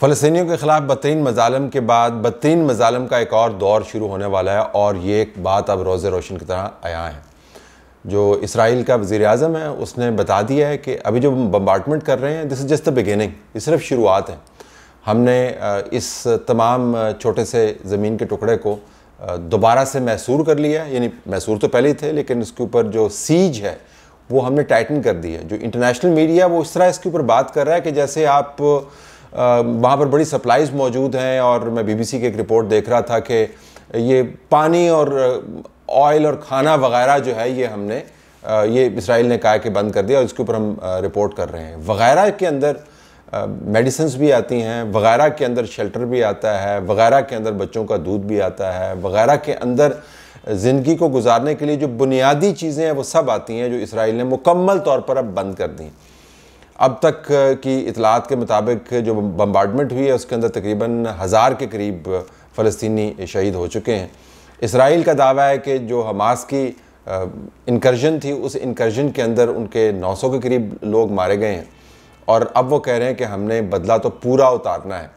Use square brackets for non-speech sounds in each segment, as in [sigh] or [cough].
फ़लस्तियों के ख़िलाफ़ बदतरीन मजालम के बाद बदतरीन मजालम का एक और दौर शुरू होने वाला है और ये एक बात अब रोज़ रोशन की तरह आया है जो इसराइल का वज़ी अजम है उसने बता दिया है कि अभी जो बम्बार्टमेंट कर रहे हैं this is just the beginning ये सिर्फ शुरुआत है हमने इस तमाम छोटे से ज़मीन के टुकड़े को दोबारा से मैसूर कर लिया यानी मैसूर तो पहले ही थे लेकिन इसके ऊपर जो सीज है वो हमने टाइटन कर दी है जो इंटरनेशनल मीडिया वो इस तरह इसके ऊपर बात कर रहा है कि जैसे आप वहाँ पर बड़ी सप्लाइज मौजूद हैं और मैं बीबीसी की एक रिपोर्ट देख रहा था कि ये पानी और ऑयल और खाना वगैरह जो है ये हमने ये इसराइल ने कहा कि बंद कर दिया और इसके ऊपर हम रिपोर्ट कर रहे हैं वगैरह के अंदर मेडिसिन भी आती हैं वगैरह के अंदर शेल्टर भी आता है वगैरह के अंदर बच्चों का दूध भी आता है वगैरह के अंदर ज़िंदगी को गुजारने के लिए जो बुनियादी चीज़ें हैं वो सब आती हैं जो इसराइल ने मुकम्मल तौर पर अब बंद कर दी अब तक की इतलात के मुताबिक जो बम्बार्डमेंट हुई है उसके अंदर तकरीबन हज़ार के करीब फ़लस्तनी शहीद हो चुके हैं इसराइल का दावा है कि जो हमास की इनकर्जन थी उस इनकर्जन के अंदर उनके 900 के करीब लोग मारे गए हैं और अब वो कह रहे हैं कि हमने बदला तो पूरा उतारना है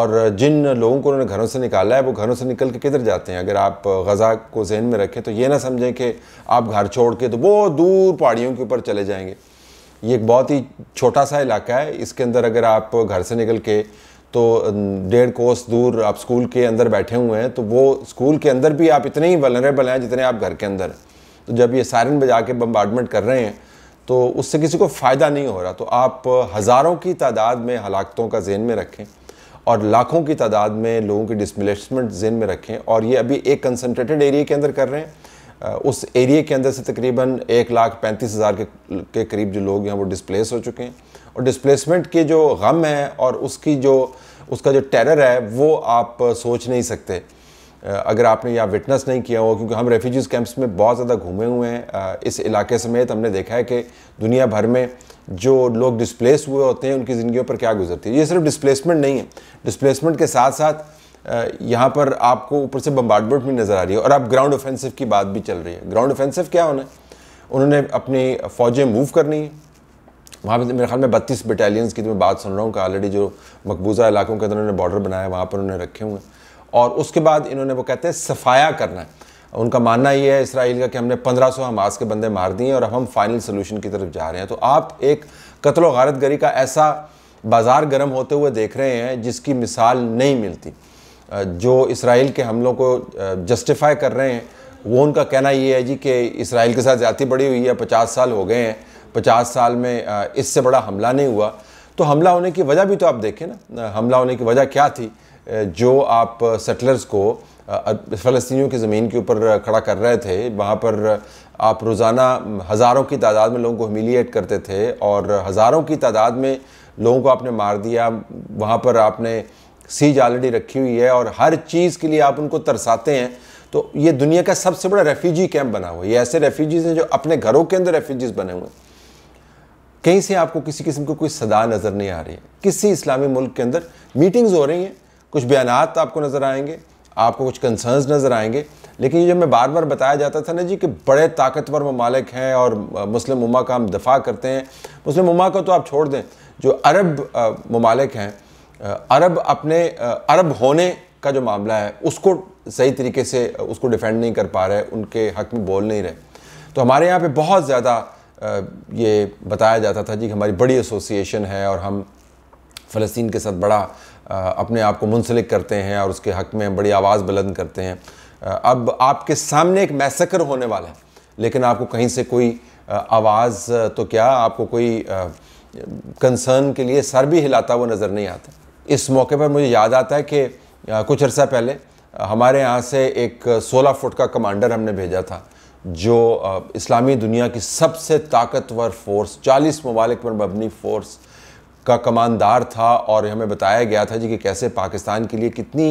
और जिन लोगों को उन्होंने घरों से निकाला है वो घरों से निकल के किधर जाते हैं अगर आप गज़ा को जहन में रखें तो ये ना समझें कि आप घर छोड़ के तो वो दूर पहाड़ियों के ऊपर चले जाएँगे ये एक बहुत ही छोटा सा इलाका है इसके अंदर अगर आप घर से निकल के तो डेढ़ कोस दूर आप स्कूल के अंदर बैठे हुए हैं तो वो स्कूल के अंदर भी आप इतने ही वलरेबल हैं जितने आप घर के अंदर तो जब ये सायरन बजा के बम्बार्डमेंट कर रहे हैं तो उससे किसी को फ़ायदा नहीं हो रहा तो आप हज़ारों की तादाद में हलाकतों का जेन में रखें और लाखों की तादाद में लोगों की डिसप्लेसमेंट जेन में रखें और ये अभी एक कंसनट्रेटेड एरिया के अंदर कर रहे हैं उस एरिए के अंदर से तकरीबन एक लाख पैंतीस हज़ार के के करीब जो लोग हैं वो डिस्प्लेस हो चुके हैं और डिस्प्लेसमेंट के जो गम है और उसकी जो उसका जो टेरर है वो आप सोच नहीं सकते अगर आपने यहाँ विटनेस नहीं किया हो क्योंकि हम रेफ्यूजीज़ कैंप्स में बहुत ज़्यादा घूमे हुए हैं इस इलाके समेत हमने देखा है कि दुनिया भर में जो लोग डिस्प्लेस हुए होते हैं उनकी ज़िंदगियों पर क्या गुजरती है ये सिर्फ डिस्प्लेसमेंट नहीं है डिस्प्लेसमेंट के साथ साथ यहाँ पर आपको ऊपर से बम्बार्डमेंट भी नज़र आ रही है और आप ग्राउंड ऑफेंसिव की बात भी चल रही है ग्राउंड ऑफेंसिव क्या होना है उन्होंने अपनी फ़ौजें मूव करनी है वहाँ पर मेरे ख्याल में बत्तीस बटालियंस की तो मैं बात सुन रहा हूँ कि ऑलरेडी जो मकबूजा इलाकों के अंदर उन्होंने बॉर्डर बनाया वहाँ पर उन्होंने रखे हुए हैं और उसके बाद इन्होंने वो कहते हैं सफाया करना है उनका मानना ये है इसराइल का कि हमने 1500 सौ हमास के बंदे मार दिए और अब हम फाइनल सोल्यूशन की तरफ जा रहे हैं तो आप एक कत्ल गारत गरी का ऐसा बाज़ार गर्म होते हुए देख रहे हैं जिसकी मिसाल नहीं मिलती जो इसराइल के हमलों को जस्टिफाई कर रहे हैं वो उनका कहना ये है जी कि इसराइल के साथ ज़्यादा बढ़ी हुई है पचास साल हो गए हैं पचास साल में इससे बड़ा हमला नहीं हुआ तो हमला होने की वजह भी तो आप देखें ना हमला होने की वजह क्या थी जो आप सेटलर्स को फ़लस्तियों की ज़मीन के ऊपर खड़ा कर रहे थे वहाँ पर आप रोज़ाना हज़ारों की तादाद में लोगों को हमिलिएट करते थे और हज़ारों की तादाद में लोगों को आपने मार दिया वहाँ पर आपने सीज ऑलरेडी रखी हुई है और हर चीज़ के लिए आप उनको तरसाते हैं तो ये दुनिया का सबसे बड़ा रेफ्यूजी कैंप बना हुआ है ये ऐसे रेफ्यूजीज हैं जो अपने घरों के अंदर रेफ्यूजीज बने हुए हैं कहीं से आपको किसी किस्म की कोई सदा नज़र नहीं आ रही है किसी इस्लामी मुल्क के अंदर मीटिंग्स हो रही हैं कुछ बयान आपको नज़र आएंगे आपको कुछ कंसर्नस नज़र आएंगे लेकिन ये जब मैं बार बार बताया जाता था ना जी कि बड़े ताकतवर ममालिक हैं और मुस्लिम उमा का हम दफा करते हैं मुस्लिम उमा को तो आप छोड़ दें जो अरब ममालिक हैं अरब अपने अरब होने का जो मामला है उसको सही तरीके से उसको डिफेंड नहीं कर पा रहे उनके हक में बोल नहीं रहे तो हमारे यहाँ पे बहुत ज़्यादा ये बताया जाता था जी हमारी बड़ी एसोसिएशन है और हम फ़लस्तीन के साथ बड़ा अपने आप को मुंसलिक करते हैं और उसके हक में बड़ी आवाज़ बुलंद करते हैं अब आपके सामने एक मैसकर होने वाला है लेकिन आपको कहीं से कोई आवाज़ तो क्या आपको कोई कंसर्न के लिए सर भी हिलाता हुआ नज़र नहीं आता इस मौके पर मुझे याद आता है कि कुछ अर्सा पहले हमारे यहाँ से एक 16 फुट का कमांडर हमने भेजा था जो इस्लामी दुनिया की सबसे ताकतवर फोर्स 40 ममालिक पर मबनी फोर्स का कमानदार था और हमें बताया गया था जी कि कैसे पाकिस्तान के लिए कितनी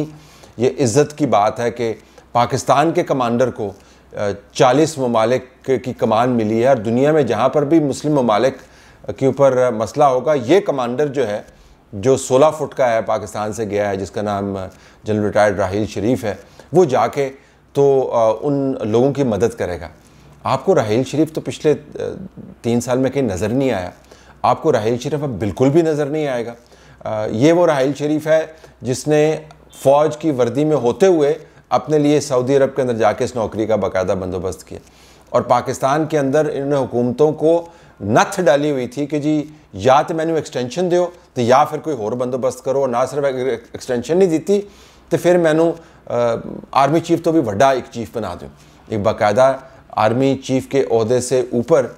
ये इज़्ज़त की बात है कि पाकिस्तान के कमांडर को चालीस ममालिक की कमान मिली है और दुनिया में जहाँ पर भी मुस्लिम ममालिक के ऊपर मसला होगा ये कमांडर जो है जो 16 फुट का है पाकिस्तान से गया है जिसका नाम जनरल रिटायर्ड राहील शरीफ है वो जाके तो उन लोगों की मदद करेगा आपको राहील शरीफ तो पिछले तीन साल में कहीं नज़र नहीं आया आपको राहील शरीफ अब बिल्कुल भी नज़र नहीं आएगा ये वो राहील शरीफ है जिसने फ़ौज की वर्दी में होते हुए अपने लिए सऊदी अरब के अंदर जाके इस नौकरी का बाकायदा बंदोबस्त किया और पाकिस्तान के अंदर इन हुकूमतों को नथ डाली हुई थी कि जी या तो मैं एक्सटेंशन दो तो या फिर कोई होर बंदोबस्त करो ना सिर्फ एक्सटेंशन नहीं दी तो फिर मैं आर्मी चीफ तो भी व्डा एक चीफ बना दो एक बाकायदा आर्मी चीफ के अहदे से ऊपर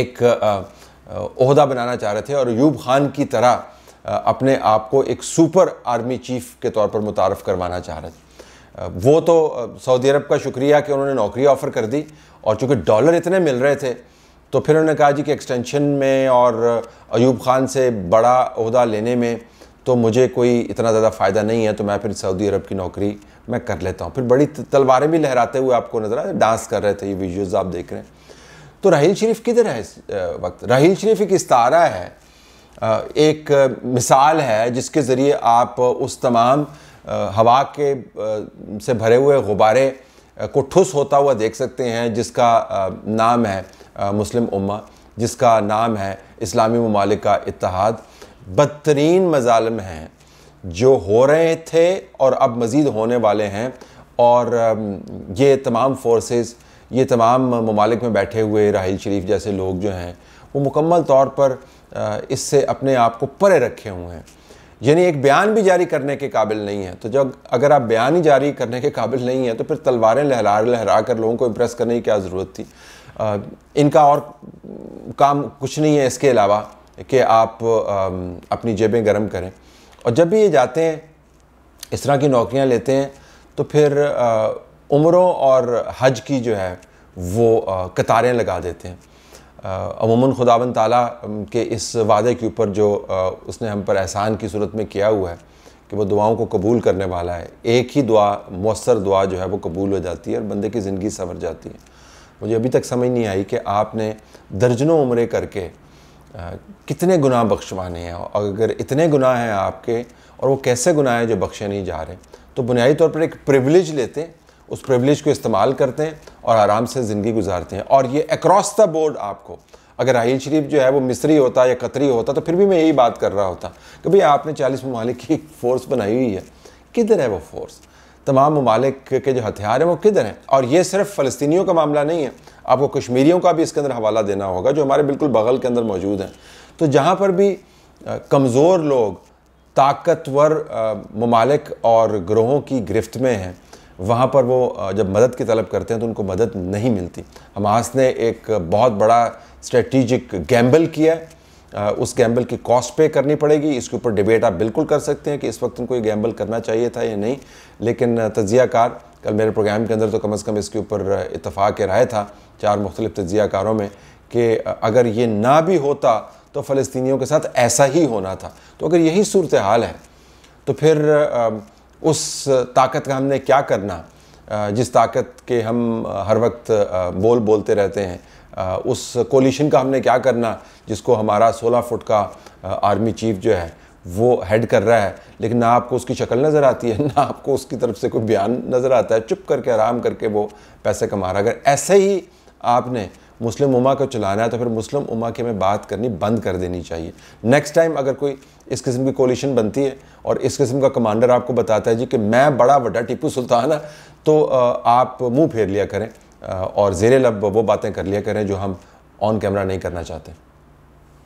एक अहदा बनाना चाह रहे थे और यूब खान की तरह अपने आप को एक सुपर आर्मी चीफ के तौर पर मुतारफ़ करवाना चाह रहे थे वो तो सऊदी अरब का शुक्रिया कि उन्होंने नौकरी ऑफ़र कर दी और चूँकि डॉलर इतने मिल रहे थे तो फिर उन्होंने कहा जी कि एक्सटेंशन में और अयूब खान से बड़ा अहदा लेने में तो मुझे कोई इतना ज़्यादा फ़ायदा नहीं है तो मैं फिर सऊदी अरब की नौकरी मैं कर लेता हूँ फिर बड़ी तलवारें भी लहराते हुए आपको नज़र आ डांस कर रहे थे ये वीडियोज़ आप देख रहे हैं तो राहील शरीफ किधर है इस वक्त राहील शरीफ एक इस्तारा है एक मिसाल है जिसके ज़रिए आप उस तमाम हवा के से भरे हुए गुब्बारे को ठुस होता हुआ देख सकते हैं जिसका नाम है मुस्लिम उम्मा जिसका नाम है इस्लामी ममालिक का इतिहाद बदतरीन मजालम हैं जो हो रहे थे और अब मज़ीद होने वाले हैं और ये तमाम फोर्सेस ये तमाम ममालिक में बैठे हुए राहल शरीफ जैसे लोग जो हैं वो मुकम्मल तौर पर इससे अपने आप को परे रखे हुए हैं यानी एक बयान भी जारी करने के काबिल नहीं है तो जब अगर आप बयान ही जारी करने के काबिल नहीं है तो फिर तलवारें लहरा लहरा कर लोगों को इम्प्रेस करने की क्या ज़रूरत थी इनका और काम कुछ नहीं है इसके अलावा कि आप अपनी जेबें गर्म करें और जब भी ये जाते हैं इस तरह की नौकरियां लेते हैं तो फिर उम्रों और हज की जो है वो कतारें लगा देते हैं अमूमन खुदावन ताला के इस वादे के ऊपर जो उसने हम पर एहसान की सूरत में किया हुआ है कि वो दुआओं को कबूल करने वाला है एक ही दुआ मौसर दुआ जो है वो कबूल हो जाती है और बंदे की ज़िंदगी संवर जाती है मुझे अभी तक समझ नहीं आई कि आपने दर्जनों उम्रें करके कितने गुनाह बख्शवाने हैं और अगर इतने गुनाह हैं आपके और वो कैसे गुनाह हैं जो बख्शे नहीं जा रहे तो बुनियादी तौर पर एक प्रिविलेज लेते हैं उस प्रिविलेज को इस्तेमाल करते हैं और आराम से ज़िंदगी गुजारते हैं और ये अक्रॉस द बोर्ड आपको अगर राहील शरीफ जो है वो मिस्री होता या कतरी होता तो फिर भी मैं यही बात कर रहा होता कि भाई आपने चालीस ममालिक की फोर्स बनाई हुई है किधर है वो फोर्स तमाम ममालिक के जो हथियार हैं वो किधर हैं और ये सिर्फ फ़लस्तियों का मामला नहीं है आपको कश्मीरियों का भी इसके अंदर हवाला देना होगा जो हमारे बिल्कुल बगल के अंदर मौजूद हैं तो जहाँ पर भी कमज़ोर लोग ताकतवर ममालिक और ग्रोहों की गिरफ्त में हैं वहाँ पर वो जब मदद की तलब करते हैं तो उनको मदद नहीं मिलती हमास ने एक बहुत बड़ा स्ट्रेटिजिक गैम्बल किया है उस गैम्बल की कॉस्ट पे करनी पड़ेगी इसके ऊपर डिबेट आप बिल्कुल कर सकते हैं कि इस वक्त उनको ये गैम्बल करना चाहिए था या नहीं लेकिन तजियाकार कल मेरे प्रोग्राम के अंदर तो कम अज़ कम इसके ऊपर इतफाक़ राय था चार मुख्तलिफ तजियाकारों में कि अगर ये ना भी होता तो फ़लस्तियों के साथ ऐसा ही होना था तो अगर यही सूरत हाल है तो फिर उस ताकत का हमने क्या करना जिस ताकत के हम हर वक्त बोल बोलते रहते हैं उस कोलिशन का हमने क्या करना जिसको हमारा 16 फुट का आर्मी चीफ जो है वो हेड कर रहा है लेकिन ना आपको उसकी शक्ल नज़र आती है [laughs] ना आपको उसकी तरफ से कोई बयान नज़र आता है चुप करके आराम करके वो पैसे कमा रहा है अगर ऐसे ही आपने मुस्लिम उमा को चलाना है तो फिर मुस्लिम उमा की हमें बात करनी बंद कर देनी चाहिए नेक्स्ट टाइम अगर कोई इस किस्म की कोलिशन बनती है और इस किस्म का कमांडर आपको बताता है जी कि मैं बड़ा बड़ा टीपू सुल्तान हाँ, तो आप मुंह फेर लिया करें और जेरे लब वो बातें कर लिया करें जो हम ऑन कैमरा नहीं करना चाहते